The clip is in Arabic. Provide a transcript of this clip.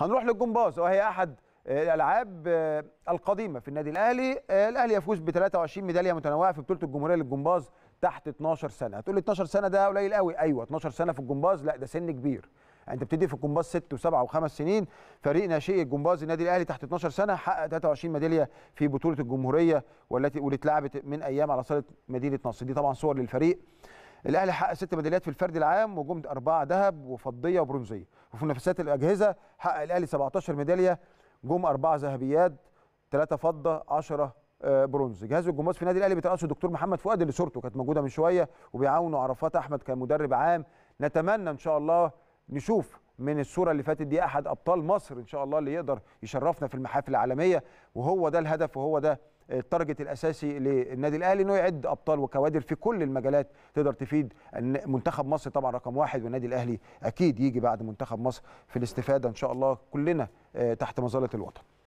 هنروح للجمباز وهي احد آه، الالعاب آه، القديمه في النادي الاهلي آه، الاهلي يفوز ب 23 ميداليه متنوعه في بطوله الجمهوريه للجمباز تحت 12 سنه هتقول لي 12 سنه ده قليل قوي ايوه 12 سنه في الجمباز لا ده سن كبير يعني انت بتبتدي في الجمباز 6 و7 و5 سنين فريق ناشئ الجمباز النادي الاهلي تحت 12 سنه حقق 23 ميداليه في بطوله الجمهوريه والتي واللي اتلعبت من ايام على صاله مدينه نصر دي طبعا صور للفريق الاهلي حقق ست ميداليات في الفرد العام وجم اربعه ذهب وفضيه وبرونزيه وفي منافسات الاجهزه حقق الاهلي 17 ميداليه جم اربعه ذهبيات ثلاثه فضه 10 آه، برونز جهاز الجمهور في نادي الاهلي بيترأسه الدكتور محمد فؤاد اللي صورته كانت موجوده من شويه وبيعاونه عرفات احمد كمدرب عام نتمنى ان شاء الله نشوف من الصوره اللي فاتت دي احد ابطال مصر ان شاء الله اللي يقدر يشرفنا في المحافل العالميه وهو ده الهدف وهو ده التارجت الاساسي للنادي الاهلي انه يعد ابطال وكوادر في كل المجالات تقدر تفيد منتخب مصر طبعا رقم واحد والنادي الاهلي اكيد يجي بعد منتخب مصر في الاستفاده ان شاء الله كلنا آه، تحت مظله الوطن